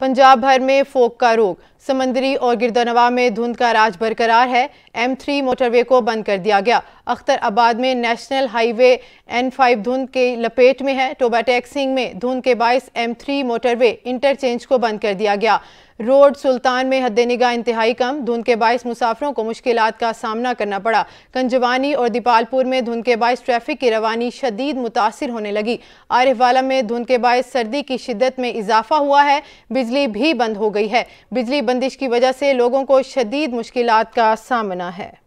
पंजाब भर में फोक का रोग समंदरी और गिरदोनवा में धुंध का राज बरकरार है एम थ्री मोटरवे को बंद कर दिया गया अख्तर आबाद में नेशनल हाईवे एन फाइव धुंध के लपेट में है टोबा टैक्सिंग में धुंध के बायस एम थ्री मोटरवे इंटरचेंज को बंद कर दिया गया रोड सुल्तान में हद निगाह इंतहाई कम धुंध के बायस मुसाफरों को मुश्किल का सामना करना पड़ा कंजवानी और दीपालपुर में धुंध के बायस ट्रैफिक की रवानी शदीद मुतासर होने लगी आरिफवाला में धुंध के बायस सर्दी की शिदत में इजाफा हुआ है बिजली भी बंद हो गई है बिजली बंद बंदिश की वजह से लोगों को शदीद मुश्किल का सामना है